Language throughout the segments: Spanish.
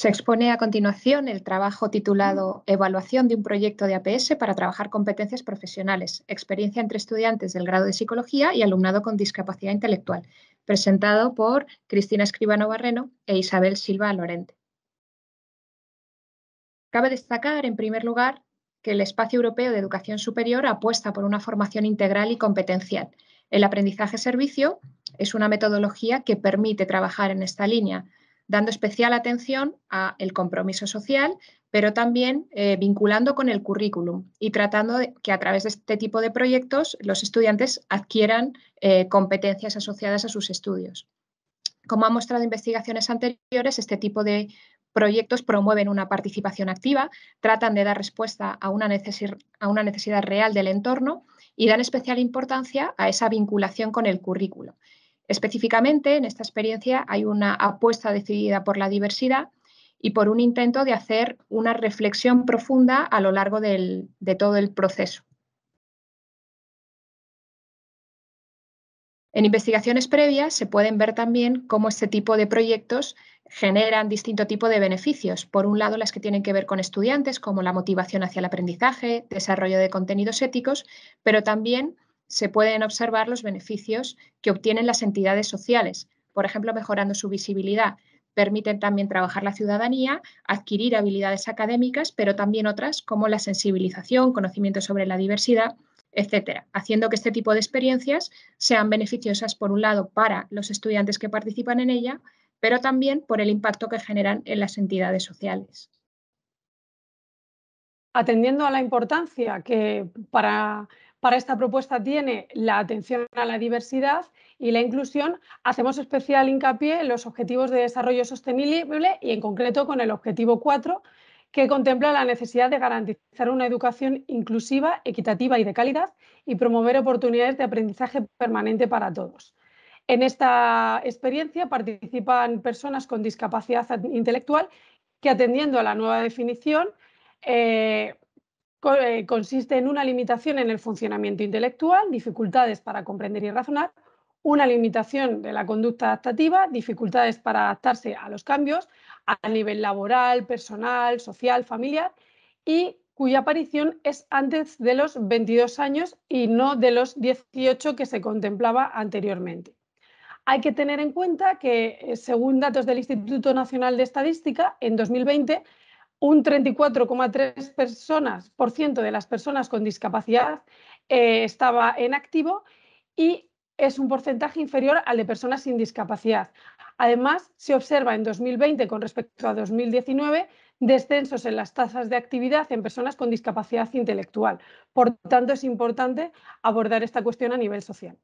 Se expone a continuación el trabajo titulado Evaluación de un proyecto de APS para trabajar competencias profesionales, experiencia entre estudiantes del grado de psicología y alumnado con discapacidad intelectual, presentado por Cristina Escribano Barreno e Isabel Silva Lorente. Cabe destacar, en primer lugar, que el Espacio Europeo de Educación Superior apuesta por una formación integral y competencial. El aprendizaje-servicio es una metodología que permite trabajar en esta línea, dando especial atención al compromiso social, pero también eh, vinculando con el currículum y tratando de que a través de este tipo de proyectos los estudiantes adquieran eh, competencias asociadas a sus estudios. Como han mostrado investigaciones anteriores, este tipo de proyectos promueven una participación activa, tratan de dar respuesta a una, a una, necesidad real del entorno y dan especial importancia a esa vinculación con el currículum. Específicamente, en esta experiencia hay una apuesta decidida por la diversidad y por un intento de hacer una reflexión profunda a lo largo de todo el proceso. En investigaciones previas se pueden ver también cómo este tipo de proyectos generan distinto tipo de beneficios. Por un lado, las que tienen que ver con estudiantes, como la motivación hacia el aprendizaje, desarrollo de contenidos éticos, pero también se pueden observar los beneficios que obtienen las entidades sociales, por ejemplo, mejorando su visibilidad. Permiten también trabajar la ciudadanía, adquirir habilidades académicas, pero también otras como la sensibilización, conocimiento sobre la diversidad, etcétera, haciendo que este tipo de experiencias sean beneficiosas, por un lado, para los estudiantes que participan en ella, pero también por el impacto que generan en las entidades sociales atendiendo a la importancia que para para esta propuesta tiene la atención a la diversidad y la inclusión. Hacemos especial hincapié en los objetivos de desarrollo sostenible y en concreto con el objetivo 4, que contempla la necesidad de garantizar una educación inclusiva, equitativa y de calidad y promover oportunidades de aprendizaje permanente para todos. En esta experiencia participan personas con discapacidad intelectual que atendiendo a la nueva definición eh, eh, consiste en una limitación en el funcionamiento intelectual, dificultades para comprender y razonar, una limitación de la conducta adaptativa, dificultades para adaptarse a los cambios a nivel laboral, personal, social, familiar y cuya aparición es antes de los 22 años y no de los 18 que se contemplaba anteriormente. Hay que tener en cuenta que, eh, según datos del Instituto Nacional de Estadística, en 2020 un 34,3% personas, por ciento de las personas con discapacidad eh, estaba en activo y es un porcentaje inferior al de personas sin discapacidad. Además, se observa en 2020 con respecto a 2019 descensos en las tasas de actividad en personas con discapacidad intelectual. Por tanto, es importante abordar esta cuestión a nivel social.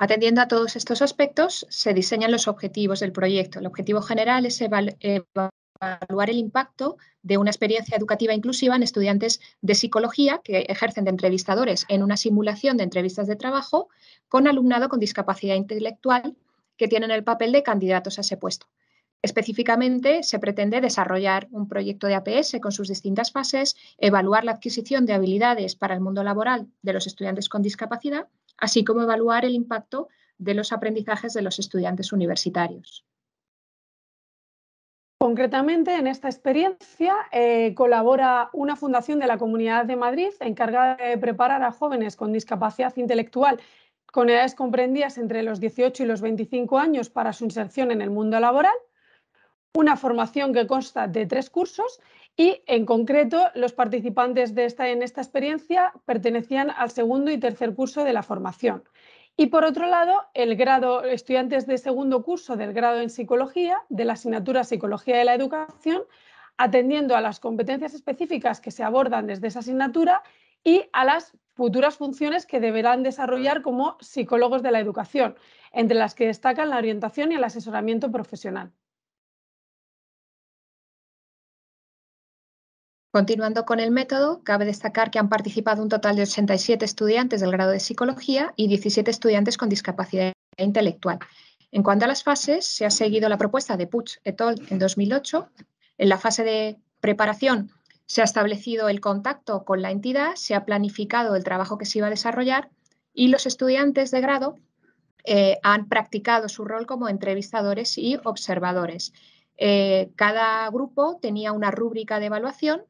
Atendiendo a todos estos aspectos, se diseñan los objetivos del proyecto. El objetivo general es evaluar el impacto de una experiencia educativa inclusiva en estudiantes de psicología que ejercen de entrevistadores en una simulación de entrevistas de trabajo con alumnado con discapacidad intelectual que tienen el papel de candidatos a ese puesto. Específicamente, se pretende desarrollar un proyecto de APS con sus distintas fases, evaluar la adquisición de habilidades para el mundo laboral de los estudiantes con discapacidad así como evaluar el impacto de los aprendizajes de los estudiantes universitarios. Concretamente, en esta experiencia eh, colabora una fundación de la Comunidad de Madrid encargada de preparar a jóvenes con discapacidad intelectual con edades comprendidas entre los 18 y los 25 años para su inserción en el mundo laboral, una formación que consta de tres cursos y en concreto, los participantes de esta, en esta experiencia pertenecían al segundo y tercer curso de la formación. Y por otro lado, el grado, estudiantes de segundo curso del grado en psicología, de la asignatura Psicología de la Educación, atendiendo a las competencias específicas que se abordan desde esa asignatura y a las futuras funciones que deberán desarrollar como psicólogos de la educación, entre las que destacan la orientación y el asesoramiento profesional. Continuando con el método, cabe destacar que han participado un total de 87 estudiantes del grado de psicología y 17 estudiantes con discapacidad intelectual. En cuanto a las fases, se ha seguido la propuesta de Puch et al. en 2008. En la fase de preparación se ha establecido el contacto con la entidad, se ha planificado el trabajo que se iba a desarrollar y los estudiantes de grado eh, han practicado su rol como entrevistadores y observadores. Eh, cada grupo tenía una rúbrica de evaluación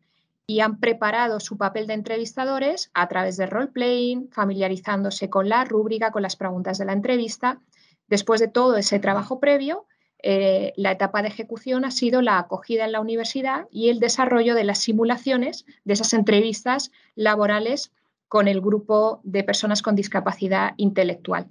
y han preparado su papel de entrevistadores a través de role-playing, familiarizándose con la rúbrica, con las preguntas de la entrevista. Después de todo ese trabajo previo, eh, la etapa de ejecución ha sido la acogida en la universidad y el desarrollo de las simulaciones de esas entrevistas laborales con el grupo de personas con discapacidad intelectual.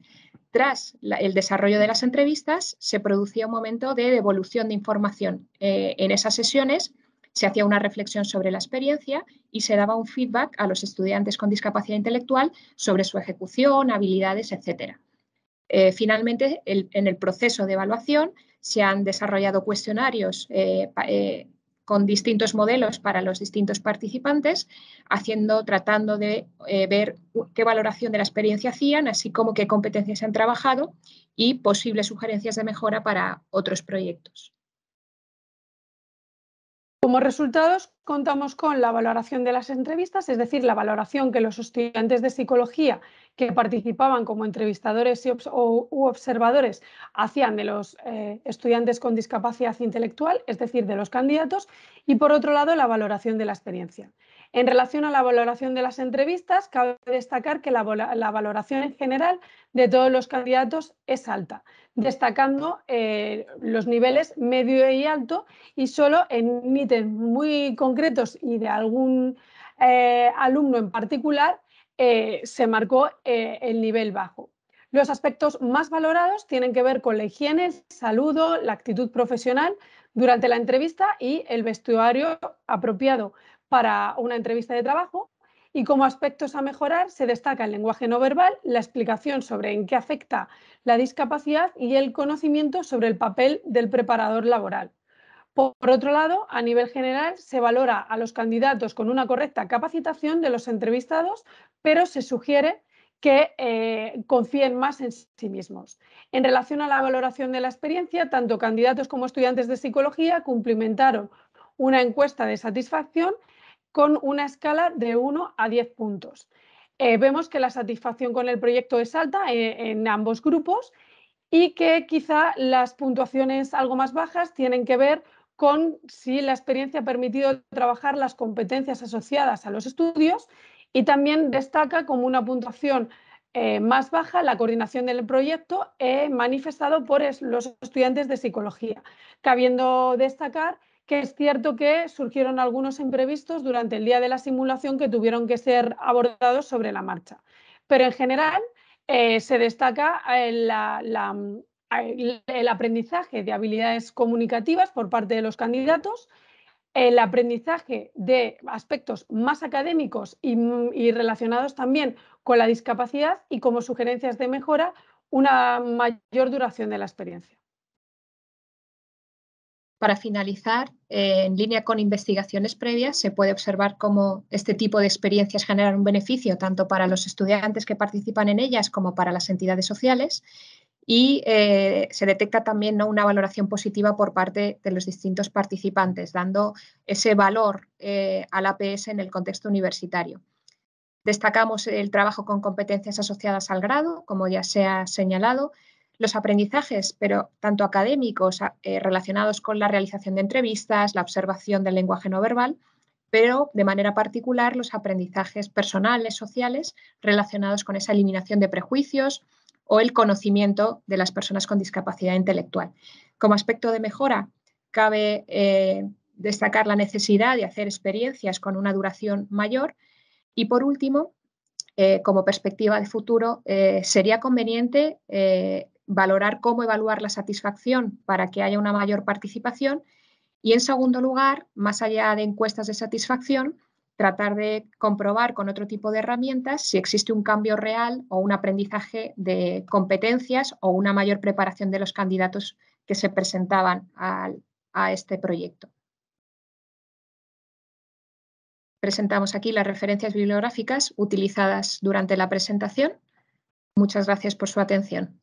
Tras el desarrollo de las entrevistas, se producía un momento de devolución de información eh, en esas sesiones se hacía una reflexión sobre la experiencia y se daba un feedback a los estudiantes con discapacidad intelectual sobre su ejecución, habilidades, etc. Eh, finalmente, en el proceso de evaluación se han desarrollado cuestionarios eh, eh, con distintos modelos para los distintos participantes, haciendo, tratando de ver qué valoración de la experiencia hacían, así como qué competencias han trabajado y posibles sugerencias de mejora para otros proyectos. Como resultados, contamos con la valoración de las entrevistas, es decir, la valoración que los estudiantes de psicología que participaban como entrevistadores u observadores hacían de los eh, estudiantes con discapacidad intelectual, es decir, de los candidatos, y por otro lado, la valoración de la experiencia. En relación a la valoración de las entrevistas, cabe destacar que la, valoración en general de todos los candidatos es alta, destacando eh, los niveles medio y alto y solo en ítems muy concretos y de algún eh, alumno en particular eh, se marcó el nivel bajo. Los aspectos más valorados tienen que ver con la higiene, el saludo, la actitud profesional durante la entrevista y el vestuario apropiado, para una entrevista de trabajo y como aspectos a mejorar se destaca el lenguaje no verbal, la explicación sobre en qué afecta la discapacidad y el conocimiento sobre el papel del preparador laboral. Por otro lado, a nivel general, se valora a los candidatos con una correcta capacitación de los entrevistados, pero se sugiere que eh, confíen más en sí mismos. En relación a la valoración de la experiencia, tanto candidatos como estudiantes de psicología cumplimentaron una encuesta de satisfacción con una escala de 1 a 10 puntos. Eh, vemos que la satisfacción con el proyecto es alta eh, en ambos grupos y que quizá las puntuaciones algo más bajas tienen que ver con si la experiencia ha permitido trabajar las competencias asociadas a los estudios y también destaca como una puntuación eh, más baja la coordinación del proyecto manifestado por los estudiantes de psicología, cabiendo destacar que es cierto que surgieron algunos imprevistos durante el día de la simulación que tuvieron que ser abordados sobre la marcha. Pero en general eh, se destaca eh, mm, el aprendizaje de habilidades comunicativas por parte de los candidatos, el aprendizaje de aspectos más académicos y, mm, relacionados también con la discapacidad y como sugerencias de mejora una mayor duración de la experiencia. Para finalizar, eh, en línea con investigaciones previas, se puede observar cómo este tipo de experiencias generan un beneficio tanto para los estudiantes que participan en ellas como para las entidades sociales y eh, se detecta también una valoración positiva por parte de los distintos participantes, dando ese valor eh, al APS en el contexto universitario. Destacamos el trabajo con competencias asociadas al grado, como ya se ha señalado, los aprendizajes, pero tanto académicos eh, relacionados con la realización de entrevistas, la observación del lenguaje no verbal, pero de manera particular los aprendizajes personales, sociales, relacionados con esa eliminación de prejuicios o el conocimiento de las personas con discapacidad intelectual. Como aspecto de mejora, cabe eh, destacar la necesidad de hacer experiencias con una duración mayor y, por último, eh, como perspectiva de futuro, sería conveniente valorar cómo evaluar la satisfacción para que haya una mayor participación y, en segundo lugar, más allá de encuestas de satisfacción, tratar de comprobar con otro tipo de herramientas si existe un cambio real o un aprendizaje de competencias o una mayor preparación de los candidatos que se presentaban a, este proyecto. Presentamos aquí las referencias bibliográficas utilizadas durante la presentación. Muchas gracias por su atención.